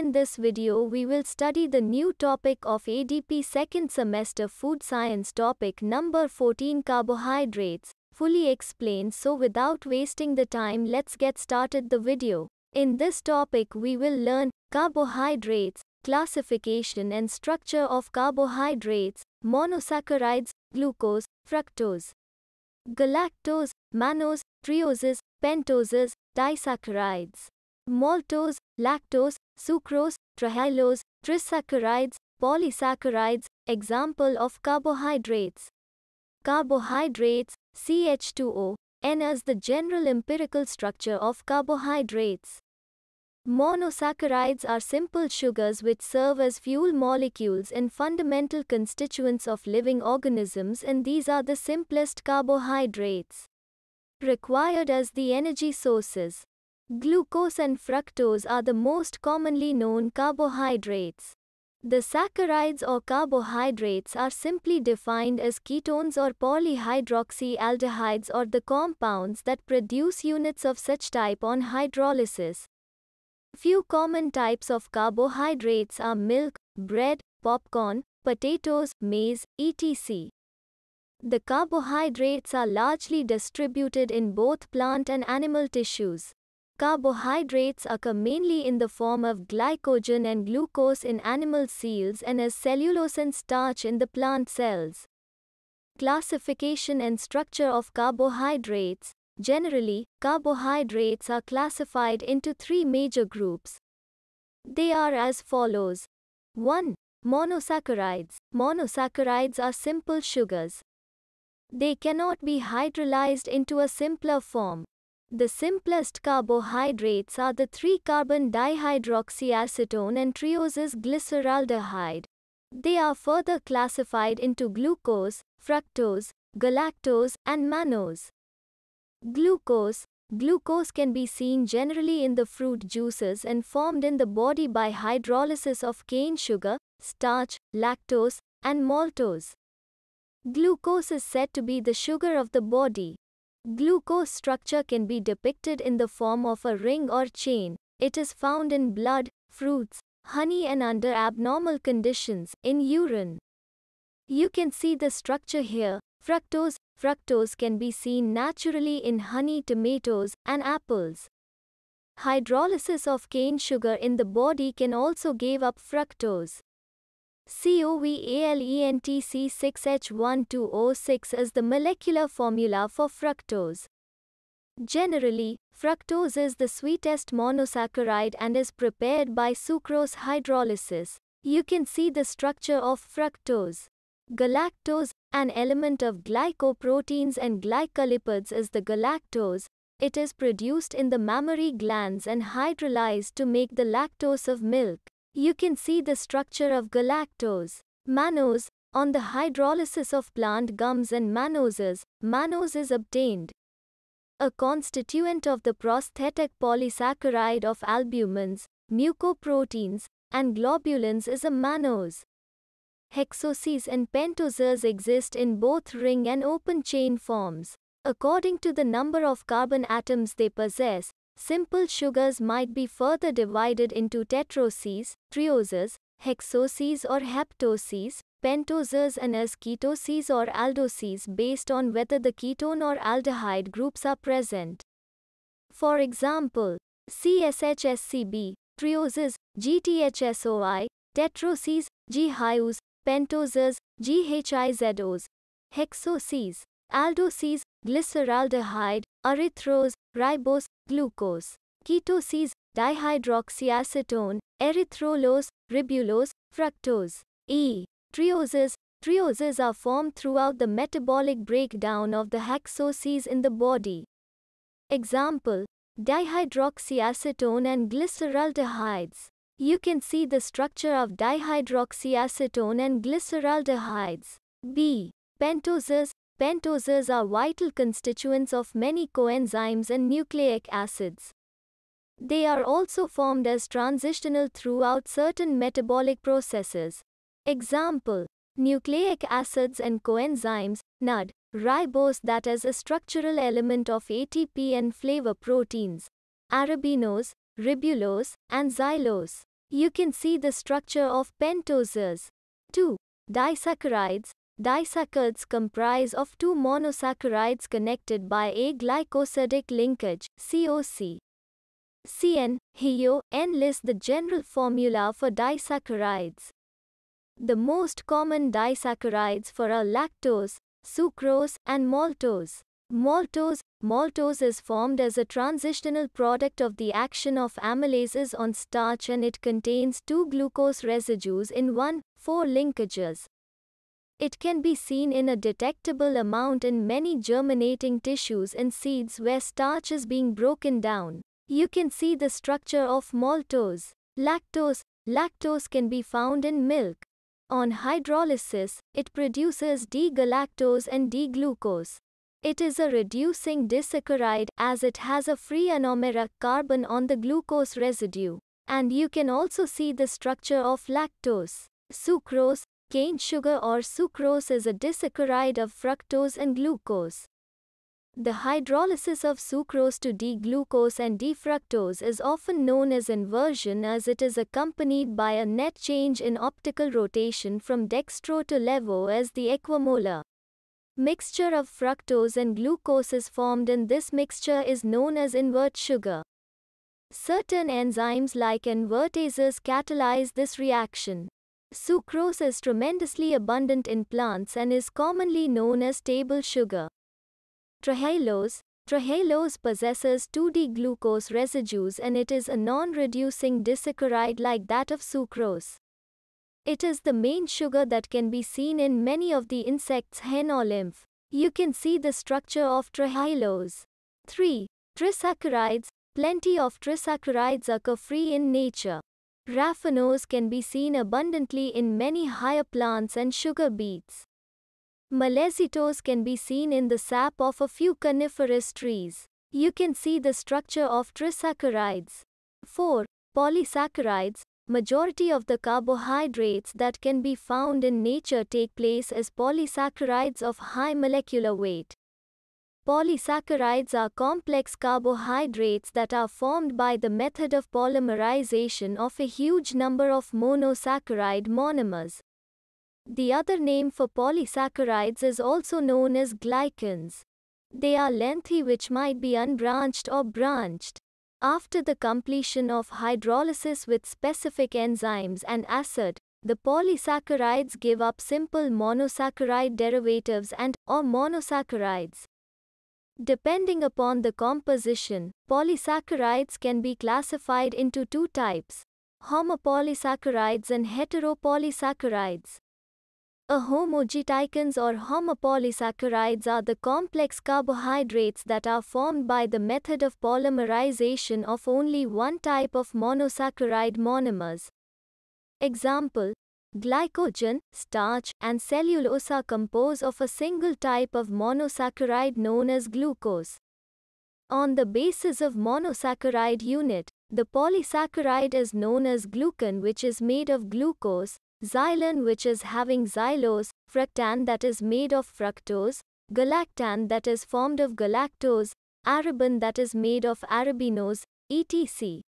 in this video we will study the new topic of ADP second semester food science topic number 14 carbohydrates, fully explained so without wasting the time let's get started the video. In this topic we will learn carbohydrates, classification and structure of carbohydrates, monosaccharides, glucose, fructose, galactose, mannose, trioses, pentoses, disaccharides maltose, lactose, sucrose, trehalose, trisaccharides, polysaccharides, example of carbohydrates. Carbohydrates, CH2O, N is the general empirical structure of carbohydrates. Monosaccharides are simple sugars which serve as fuel molecules and fundamental constituents of living organisms and these are the simplest carbohydrates. Required as the energy sources. Glucose and fructose are the most commonly known carbohydrates. The saccharides or carbohydrates are simply defined as ketones or polyhydroxyaldehydes or the compounds that produce units of such type on hydrolysis. Few common types of carbohydrates are milk, bread, popcorn, potatoes, maize, etc. The carbohydrates are largely distributed in both plant and animal tissues. Carbohydrates occur mainly in the form of glycogen and glucose in animal cells and as cellulose and starch in the plant cells. Classification and structure of carbohydrates. Generally, carbohydrates are classified into three major groups. They are as follows 1. Monosaccharides. Monosaccharides are simple sugars. They cannot be hydrolyzed into a simpler form. The simplest carbohydrates are the 3-carbon dihydroxyacetone and trioses, glyceraldehyde. They are further classified into glucose, fructose, galactose, and mannose. Glucose Glucose can be seen generally in the fruit juices and formed in the body by hydrolysis of cane sugar, starch, lactose, and maltose. Glucose is said to be the sugar of the body. Glucose structure can be depicted in the form of a ring or chain. It is found in blood, fruits, honey and under abnormal conditions, in urine. You can see the structure here. Fructose, fructose can be seen naturally in honey, tomatoes, and apples. Hydrolysis of cane sugar in the body can also give up fructose. COVALENTC6H1206 is the molecular formula for fructose. Generally, fructose is the sweetest monosaccharide and is prepared by sucrose hydrolysis. You can see the structure of fructose. Galactose, an element of glycoproteins and glycolipids is the galactose. It is produced in the mammary glands and hydrolyzed to make the lactose of milk. You can see the structure of galactose, mannose, on the hydrolysis of plant gums and mannoses, mannose is obtained. A constituent of the prosthetic polysaccharide of albumins, mucoproteins, and globulins is a mannose. Hexoses and pentoses exist in both ring and open chain forms. According to the number of carbon atoms they possess, Simple sugars might be further divided into tetroses, trioses, hexoses or heptoses, pentoses and as ketoses or aldoses based on whether the ketone or aldehyde groups are present. For example, CSHSCB, trioses, GTHSOI, tetroses, GHIOs, pentoses, GHIZOs, hexoses aldoses, glyceraldehyde, erythrose, ribose, glucose. Ketoses, dihydroxyacetone, erythrolose, ribulose, fructose. E. Trioses, Trioses are formed throughout the metabolic breakdown of the hexoses in the body. Example, dihydroxyacetone and glyceraldehydes. You can see the structure of dihydroxyacetone and glyceraldehydes. B. Pentoses, pentoses are vital constituents of many coenzymes and nucleic acids. They are also formed as transitional throughout certain metabolic processes. Example Nucleic acids and coenzymes, NUD, ribose that is a structural element of ATP and flavor proteins, arabinose, ribulose, and xylose. You can see the structure of pentoses. 2. Disaccharides, Disaccharides comprise of two monosaccharides connected by a glycosidic linkage, COC. CN, HEO, N lists the general formula for disaccharides. The most common disaccharides for are lactose, sucrose, and maltose. Maltose, maltose is formed as a transitional product of the action of amylases on starch and it contains two glucose residues in one, four linkages. It can be seen in a detectable amount in many germinating tissues and seeds where starch is being broken down. You can see the structure of maltose, lactose. Lactose can be found in milk. On hydrolysis, it produces D-galactose and D-glucose. It is a reducing disaccharide as it has a free anomeric carbon on the glucose residue. And you can also see the structure of lactose. Sucrose Cane sugar or sucrose is a disaccharide of fructose and glucose. The hydrolysis of sucrose to D-glucose and D-fructose is often known as inversion as it is accompanied by a net change in optical rotation from dextro to levo as the equimolar. Mixture of fructose and glucose is formed and this mixture is known as invert sugar. Certain enzymes like invertases catalyze this reaction. Sucrose is tremendously abundant in plants and is commonly known as table sugar. Trehalose Trehalose possesses 2D glucose residues and it is a non-reducing disaccharide like that of sucrose. It is the main sugar that can be seen in many of the insects' hen or lymph. You can see the structure of trehalose. 3. Trisaccharides Plenty of trisaccharides occur free in nature. Raffinose can be seen abundantly in many higher plants and sugar beets. Malezitose can be seen in the sap of a few coniferous trees. You can see the structure of trisaccharides. 4. Polysaccharides. Majority of the carbohydrates that can be found in nature take place as polysaccharides of high molecular weight. Polysaccharides are complex carbohydrates that are formed by the method of polymerization of a huge number of monosaccharide monomers. The other name for polysaccharides is also known as glycans. They are lengthy which might be unbranched or branched. After the completion of hydrolysis with specific enzymes and acid, the polysaccharides give up simple monosaccharide derivatives and or monosaccharides. Depending upon the composition, polysaccharides can be classified into two types homopolysaccharides and heteropolysaccharides. A homogeticons or homopolysaccharides are the complex carbohydrates that are formed by the method of polymerization of only one type of monosaccharide monomers. Example Glycogen, starch, and cellulose are composed of a single type of monosaccharide known as glucose. On the basis of monosaccharide unit, the polysaccharide is known as glucan which is made of glucose, xylan which is having xylose, fructan that is made of fructose, galactan that is formed of galactose, arabin that is made of arabinose, etc.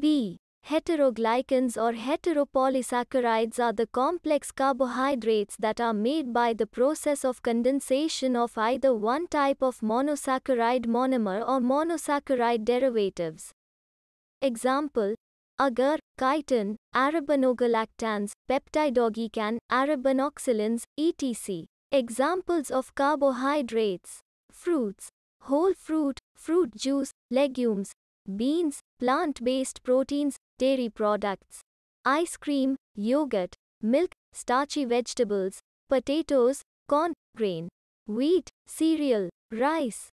B. Heteroglycans or heteropolysaccharides are the complex carbohydrates that are made by the process of condensation of either one type of monosaccharide monomer or monosaccharide derivatives. Example, agar, chitin, arabinogalactans, peptidoglycan, arabinoxylans, etc. Examples of carbohydrates. Fruits. Whole fruit, fruit juice, legumes, beans, plant-based proteins, dairy products, ice cream, yogurt, milk, starchy vegetables, potatoes, corn, grain, wheat, cereal, rice.